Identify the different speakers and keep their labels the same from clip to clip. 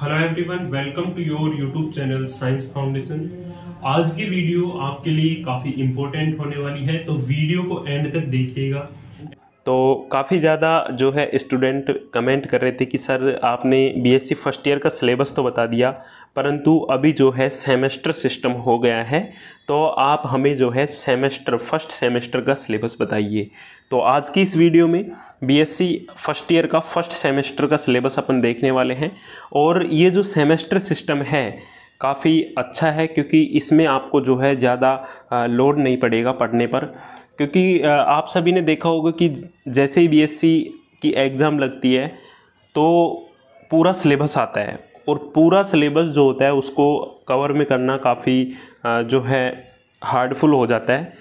Speaker 1: hello everyone welcome to your YouTube channel science foundation आज की video आपके लिए काफी इम्पोर्टेंट होने वाली है तो वीडियो को एंड तक देखिएगा तो काफ़ी ज़्यादा जो है स्टूडेंट कमेंट कर रहे थे कि सर आपने बीएससी फर्स्ट ईयर का सिलेबस तो बता दिया परंतु अभी जो है सेमेस्टर सिस्टम हो गया है तो आप हमें जो है सेमेस्टर फर्स्ट सेमेस्टर का सिलेबस बताइए तो आज की इस वीडियो में बीएससी फर्स्ट ईयर का फर्स्ट सेमेस्टर का सिलेबस अपन देखने वाले हैं और ये जो सेमेस्टर सिस्टम है काफ़ी अच्छा है क्योंकि इसमें आपको जो है ज़्यादा लोड नहीं पड़ेगा पढ़ने पर क्योंकि आप सभी ने देखा होगा कि जैसे ही बीएससी की एग्ज़ाम लगती है तो पूरा सिलेबस आता है और पूरा सिलेबस जो होता है उसको कवर में करना काफ़ी जो है हार्डफुल हो जाता है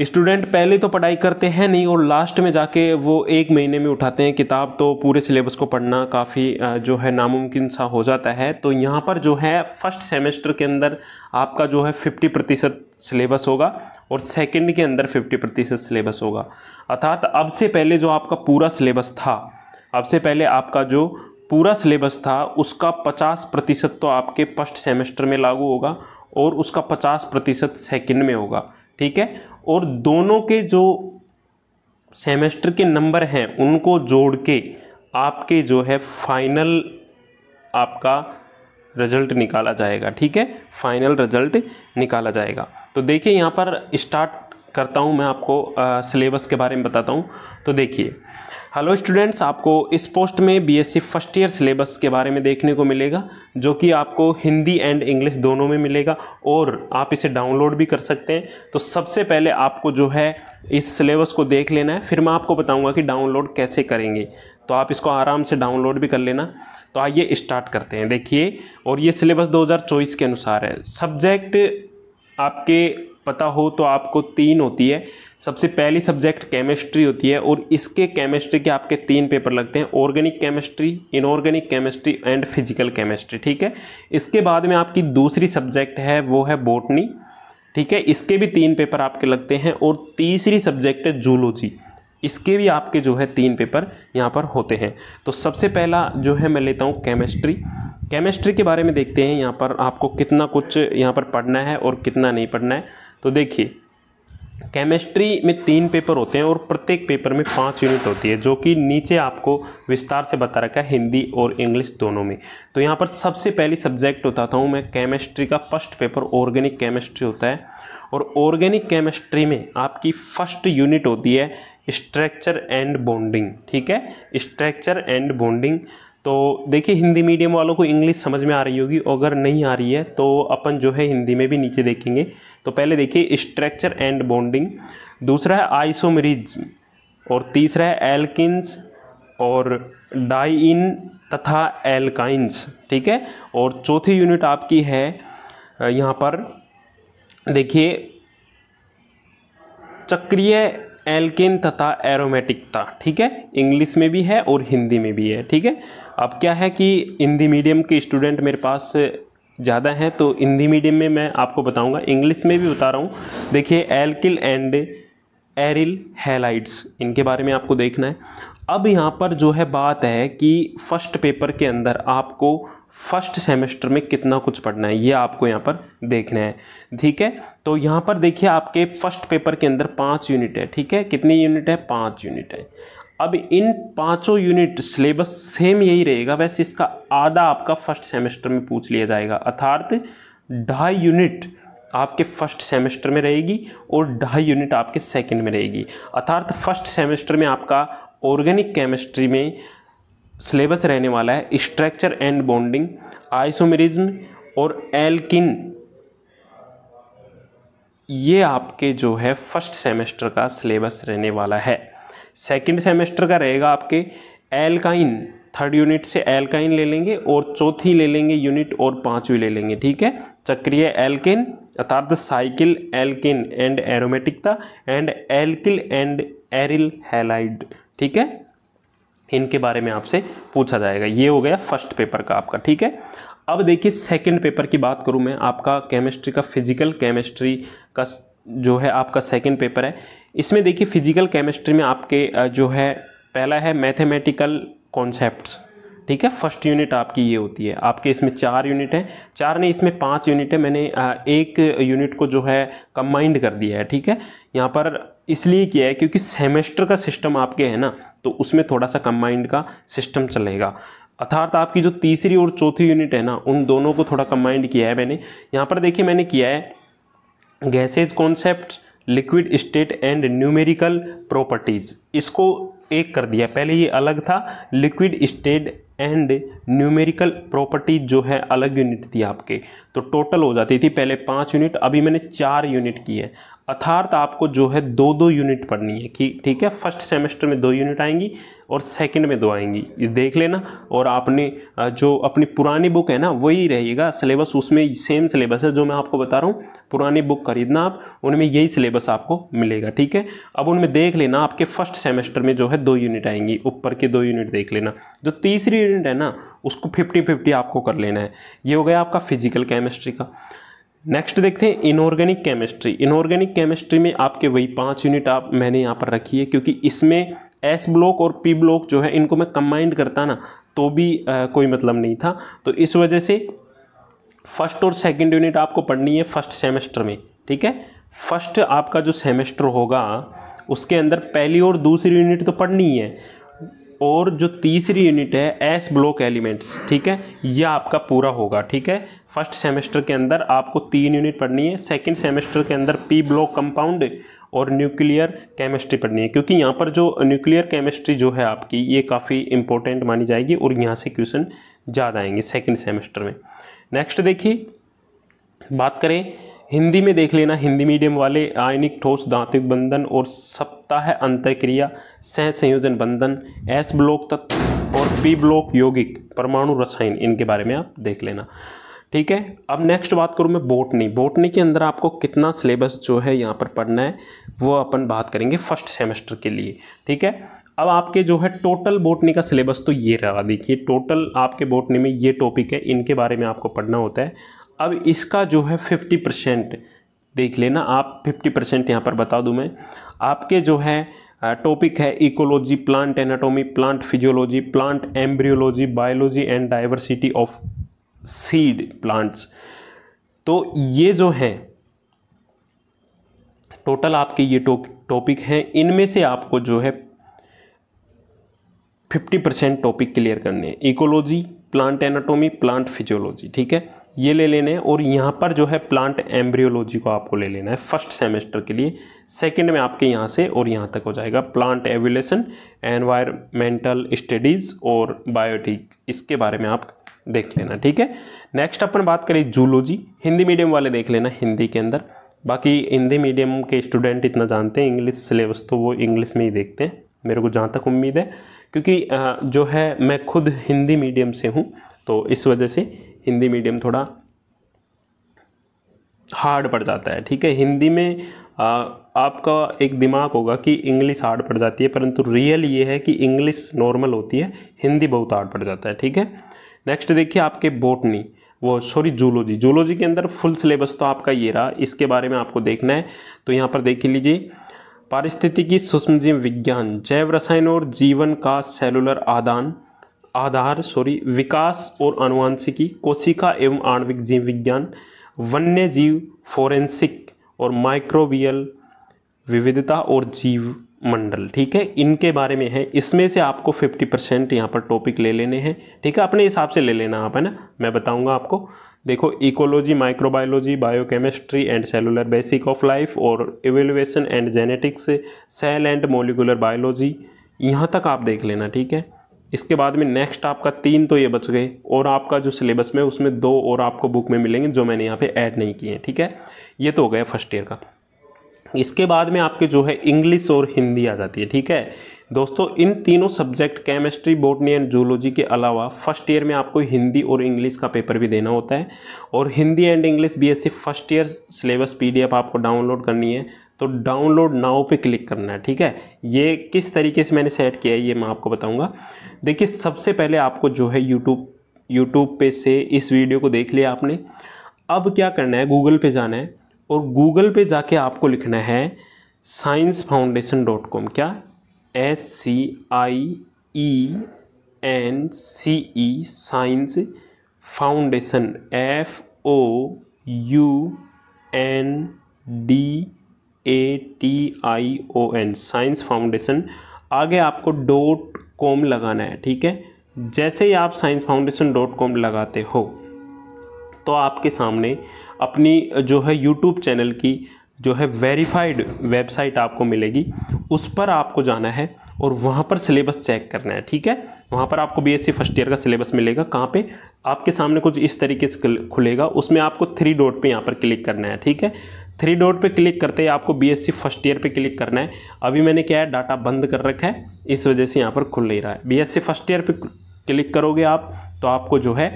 Speaker 1: स्टूडेंट पहले तो पढ़ाई करते हैं नहीं और लास्ट में जाके वो एक महीने में उठाते हैं किताब तो पूरे सिलेबस को पढ़ना काफ़ी जो है नामुमकिन सा हो जाता है तो यहाँ पर जो है फर्स्ट सेमेस्टर के अंदर आपका जो है फिफ्टी प्रतिशत सिलेबस होगा और सेकेंड के अंदर फिफ्टी प्रतिशत सिलेबस होगा अर्थात अब से पहले जो आपका पूरा सिलेबस था अब से पहले आपका जो पूरा सिलेबस था उसका पचास प्रतिशत तो आपके फर्स्ट सेमेस्टर में लागू होगा और उसका पचास प्रतिशत सेकेंड में होगा ठीक है और दोनों के जो सेमेस्टर के नंबर हैं उनको जोड़ के आपके जो है फाइनल आपका रिजल्ट निकाला जाएगा ठीक है फाइनल रिजल्ट निकाला जाएगा तो देखिए यहाँ पर स्टार्ट करता हूँ मैं आपको सिलेबस के बारे में बताता हूँ तो देखिए हेलो स्टूडेंट्स आपको इस पोस्ट में बीएससी फर्स्ट ईयर सिलेबस के बारे में देखने को मिलेगा जो कि आपको हिंदी एंड इंग्लिश दोनों में मिलेगा और आप इसे डाउनलोड भी कर सकते हैं तो सबसे पहले आपको जो है इस सिलेबस को देख लेना है फिर मैं आपको बताऊंगा कि डाउनलोड कैसे करेंगे तो आप इसको आराम से डाउनलोड भी कर लेना तो आइए स्टार्ट करते हैं देखिए और ये सिलेबस दो के अनुसार है सब्जेक्ट आपके पता हो तो आपको तीन होती है सबसे पहली सब्जेक्ट केमिस्ट्री होती है और इसके केमिस्ट्री के आपके तीन पेपर लगते हैं organic chemistry inorganic chemistry and physical chemistry ठीक है इसके बाद में आपकी दूसरी सब्जेक्ट है वो है बोटनी ठीक है इसके भी तीन पेपर आपके लगते हैं और तीसरी सब्जेक्ट है जूलोजी इसके भी आपके जो है तीन पेपर यहाँ पर होते हैं तो सबसे पहला जो है मैं लेता हूँ केमिस्ट्री केमिस्ट्री के बारे में देखते हैं यहाँ पर आपको कितना कुछ यहाँ पर पढ़ना है और कितना नहीं पढ़ना है तो देखिए केमिस्ट्री में तीन पेपर होते हैं और प्रत्येक पेपर में पाँच यूनिट होती है जो कि नीचे आपको विस्तार से बता रखा है हिंदी और इंग्लिश दोनों में तो यहाँ पर सबसे पहली सब्जेक्ट होता था मैं केमिस्ट्री का फर्स्ट पेपर ऑर्गेनिक केमिस्ट्री होता है और ऑर्गेनिक केमिस्ट्री में आपकी फर्स्ट यूनिट होती है स्ट्रक्चर एंड बॉन्डिंग ठीक है स्ट्रक्चर एंड बॉन्डिंग तो देखिए हिंदी मीडियम वालों को इंग्लिश समझ में आ रही होगी अगर नहीं आ रही है तो अपन जो है हिंदी में भी नीचे देखेंगे तो पहले देखिए स्ट्रक्चर एंड बॉन्डिंग दूसरा है आइसोमरिज और तीसरा है एल्किस और डाइन तथा एल्काइंस ठीक है और चौथी यूनिट आपकी है यहाँ पर देखिए चक्रिय एल्केन तथा एरोमेटिकता ठीक है इंग्लिश में भी है और हिंदी में भी है ठीक है अब क्या है कि हिंदी मीडियम के स्टूडेंट मेरे पास ज़्यादा हैं तो हिंदी मीडियम में मैं आपको बताऊंगा इंग्लिश में भी बता रहा हूँ देखिए एल्किल एंड एरिल हेलाइट्स इनके बारे में आपको देखना है अब यहाँ पर जो है बात है कि फर्स्ट पेपर के अंदर आपको फर्स्ट सेमेस्टर में कितना कुछ पढ़ना है ये आपको यहाँ पर देखना है ठीक है तो यहाँ पर देखिए आपके फर्स्ट पेपर के अंदर पाँच यूनिट है ठीक है कितनी यूनिट है पाँच यूनिट है अब इन पांचों यूनिट सिलेबस सेम यही रहेगा वैसे इसका आधा आपका फर्स्ट सेमेस्टर में पूछ लिया जाएगा अर्थात ढाई यूनिट आपके फर्स्ट सेमेस्टर में रहेगी और ढाई यूनिट आपके सेकंड में रहेगी अर्थात फर्स्ट सेमेस्टर में आपका ऑर्गेनिक केमिस्ट्री में सिलेबस रहने वाला है स्ट्रक्चर एंड बॉन्डिंग आइसोमेरिज्म और एल्किन ये आपके जो है फर्स्ट सेमेस्टर का सिलेबस रहने वाला है सेकेंड सेमेस्टर का रहेगा आपके एल्काइन थर्ड यूनिट से एलकाइन ले लेंगे और चौथी ले लेंगे यूनिट और पाँचवीं ले लेंगे ठीक है चक्रिय एल्केन अर्थात साइकिल एल्केन एंड एरोमेटिक था and alkyl and aryl halide ठीक है इनके बारे में आपसे पूछा जाएगा ये हो गया फर्स्ट पेपर का आपका ठीक है अब देखिए सेकंड पेपर की बात करूँ मैं आपका केमिस्ट्री का फिजिकल केमिस्ट्री का जो है आपका सेकंड पेपर है इसमें देखिए फिजिकल केमिस्ट्री में आपके जो है पहला है मैथमेटिकल कॉन्सेप्ट ठीक है फर्स्ट यूनिट आपकी ये होती है आपके इसमें चार यूनिट हैं चार ने इसमें पांच यूनिट है मैंने एक यूनिट को जो है कम्बाइंड कर दिया है ठीक है यहाँ पर इसलिए किया है क्योंकि सेमेस्टर का सिस्टम आपके है ना तो उसमें थोड़ा सा कम्बाइंड का सिस्टम चलेगा अर्थात आपकी जो तीसरी और चौथी यूनिट है ना उन दोनों को थोड़ा कम्बाइंड किया है मैंने यहाँ पर देखिए मैंने किया है gases concept liquid state and numerical properties इसको एक कर दिया पहले ये अलग था liquid state and numerical properties जो है अलग यूनिट थी आपके तो टोटल हो जाती थी पहले पाँच यूनिट अभी मैंने चार यूनिट की है अर्थात आपको जो है दो दो यूनिट पढ़नी है कि ठीक है फर्स्ट सेमेस्टर में दो यूनिट आएंगी और सेकंड में दो आएंगी ये देख लेना और आपने जो अपनी पुरानी बुक है ना वही रहेगा सिलेबस उसमें सेम सिलेबस है जो मैं आपको बता रहा हूँ पुरानी बुक खरीदना आप उनमें यही सिलेबस आपको मिलेगा ठीक है अब उनमें देख लेना आपके फर्स्ट सेमेस्टर में जो है दो यूनिट आएंगी ऊपर के दो यूनिट देख लेना जो तीसरी यूनिट है ना उसको फिफ्टी फिफ्टी आपको कर लेना है ये हो गया आपका फिजिकल केमिस्ट्री का नेक्स्ट देखते हैं इनऑर्गेनिक केमिस्ट्री इनऑर्गेनिक केमिस्ट्री में आपके वही पाँच यूनिट आप मैंने यहाँ पर रखी है क्योंकि इसमें एस ब्लॉक और पी ब्लॉक जो है इनको मैं कंबाइंड करता ना तो भी आ, कोई मतलब नहीं था तो इस वजह से फर्स्ट और सेकंड यूनिट आपको पढ़नी है फर्स्ट सेमेस्टर में ठीक है फर्स्ट आपका जो सेमेस्टर होगा उसके अंदर पहली और दूसरी यूनिट तो पढ़नी है और जो तीसरी यूनिट है एस ब्लॉक एलिमेंट्स ठीक है यह आपका पूरा होगा ठीक है फर्स्ट सेमेस्टर के अंदर आपको तीन यूनिट पढ़नी है सेकंड सेमेस्टर के अंदर पी ब्लॉक कंपाउंड और न्यूक्लियर केमिस्ट्री पढ़नी है क्योंकि यहाँ पर जो न्यूक्लियर केमिस्ट्री जो है आपकी ये काफ़ी इंपॉर्टेंट मानी जाएगी और यहाँ से क्वेश्चन ज़्यादा आएंगे सेकेंड सेमेस्टर में नेक्स्ट देखिए बात करें हिंदी में देख लेना हिंदी मीडियम वाले आयनिक ठोस दांतिक बंधन और सप्ताह क्रिया सह संयोजन बंधन एस ब्लॉक तत्व और पी ब्लॉक यौगिक परमाणु रसायन इनके बारे में आप देख लेना ठीक है अब नेक्स्ट बात करूँ मैं बोटनी बोटनी के अंदर आपको कितना सिलेबस जो है यहाँ पर पढ़ना है वो अपन बात करेंगे फर्स्ट सेमेस्टर के लिए ठीक है अब आपके जो है टोटल बोटनी का सिलेबस तो ये रहा देखिए टोटल आपके बोटनी में ये टॉपिक है इनके बारे में आपको पढ़ना होता है अब इसका जो है फिफ्टी परसेंट देख लेना आप फिफ्टी परसेंट यहाँ पर बता दूँ मैं आपके जो है टॉपिक है ecology plant anatomy plant physiology plant embryology biology and diversity of seed plants तो ये जो हैं टोटल आपके ये टॉपिक हैं इनमें से आपको जो है फिफ्टी परसेंट टॉपिक क्लियर करने हैं ecology plant anatomy plant physiology ठीक है ये ले लेने हैं और यहाँ पर जो है प्लांट एम्ब्रियोलॉजी को आपको ले लेना है फर्स्ट सेमेस्टर के लिए सेकंड में आपके यहाँ से और यहाँ तक हो जाएगा प्लांट एवोल्यूशन एनवायरमेंटल स्टडीज़ और बायोटिक इसके बारे में आप देख लेना ठीक है नेक्स्ट अपन बात करें जूलॉजी हिंदी मीडियम वाले देख लेना हिंदी के अंदर बाकी हिंदी मीडियम के स्टूडेंट इतना जानते हैं इंग्लिश सिलेबस तो वो इंग्लिश में ही देखते हैं मेरे को जहाँ तक उम्मीद है क्योंकि जो है मैं खुद हिंदी मीडियम से हूँ तो इस वजह से हिंदी मीडियम थोड़ा हार्ड पड़ जाता है ठीक है हिंदी में आ, आपका एक दिमाग होगा कि इंग्लिश हार्ड पड़ जाती है परंतु रियल ये है कि इंग्लिश नॉर्मल होती है हिंदी बहुत हार्ड पड़ जाता है ठीक है नेक्स्ट देखिए आपके बोटनी वो सॉरी जूलॉजी जूलॉजी के अंदर फुल सिलेबस तो आपका ये रहा इसके बारे में आपको देखना है तो यहाँ पर देख लीजिए पारिस्थितिकी सूक्ष्मजीव विज्ञान जैव रसायन और जीवन का सेलुलर आदान आधार सॉरी विकास और अनुवांशिकी कोशिका एवं आणविक जीव विज्ञान वन्य जीव फोरेंसिक और माइक्रोबियल विविधता और जीव मंडल ठीक है इनके बारे में है इसमें से आपको 50 परसेंट यहाँ पर टॉपिक ले लेने हैं ठीक है अपने हिसाब से ले लेना आप है ना मैं बताऊँगा आपको देखो ecology microbiology biochemistry and cellular basic of life और evolution and genetics cell and molecular biology यहाँ तक आप देख लेना ठीक है इसके बाद में नेक्स्ट आपका तीन तो ये बच गए और आपका जो सिलेबस में उसमें दो और आपको बुक में मिलेंगे जो मैंने यहाँ पे ऐड नहीं किए हैं ठीक है ये तो हो गया फर्स्ट ईयर का इसके बाद में आपके जो है इंग्लिश और हिंदी आ जाती है ठीक है दोस्तों इन तीनों subject chemistry botany and zoology के अलावा फर्स्ट ईयर में आपको हिंदी और इंग्लिश का पेपर भी देना होता है और Hindi and English BSc first year syllabus PDF आपको डाउनलोड करनी है तो डाउनलोड नाउ पे क्लिक करना है ठीक है ये किस तरीके से मैंने सेट किया है ये मैं आपको बताऊंगा देखिए सबसे पहले आपको जो है यूट्यूब यूट्यूब पे से इस वीडियो को देख लिया आपने अब क्या करना है गूगल पे जाना है और गूगल पे जाके आपको लिखना है साइंस फाउंडेशन डॉट कॉम क्या S C I E N C E science foundation F O U N D A T I O N science foundation आगे आपको डॉट कॉम लगाना है ठीक है जैसे ही आप साइंस फाउंडेशन डॉट कॉम लगाते हो तो आपके सामने अपनी जो है यूट्यूब चैनल की जो है वेरीफाइड वेबसाइट आपको मिलेगी उस पर आपको जाना है और वहाँ पर सिलेबस चेक करना है ठीक है वहाँ पर आपको बीएससी फर्स्ट ईयर का सिलेबस मिलेगा कहाँ पे आपके सामने कुछ इस तरीके से खुलेगा उसमें आपको थ्री डॉट पे यहाँ पर क्लिक करना है ठीक है थ्री डॉट पे क्लिक करते ही आपको बीएससी फर्स्ट ईयर पे क्लिक करना है अभी मैंने क्या है डाटा बंद कर रखा है इस वजह से यहाँ पर खुल नहीं रहा है बीएससी फर्स्ट ईयर पे क्लिक करोगे आप तो आपको जो है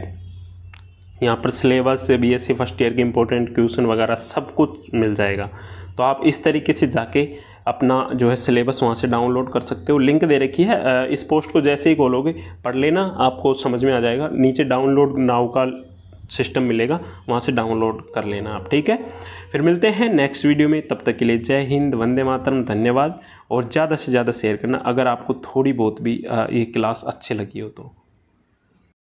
Speaker 1: यहाँ पर सिलेबस से बीएससी फर्स्ट ईयर के इंपॉर्टेंट क्वेश्चन वगैरह सब कुछ मिल जाएगा तो आप इस तरीके से जाके अपना जो है सिलेबस वहाँ से डाउनलोड कर सकते हो लिंक दे रखी है इस पोस्ट को जैसे ही खोलोगे पढ़ लेना आपको समझ में आ जाएगा नीचे डाउनलोड नाव का सिस्टम मिलेगा वहाँ से डाउनलोड कर लेना आप ठीक है फिर मिलते हैं नेक्स्ट वीडियो में तब तक के लिए जय हिंद वंदे मातरम धन्यवाद और ज़्यादा से ज़्यादा शेयर करना अगर आपको थोड़ी बहुत भी ये क्लास अच्छी लगी हो तो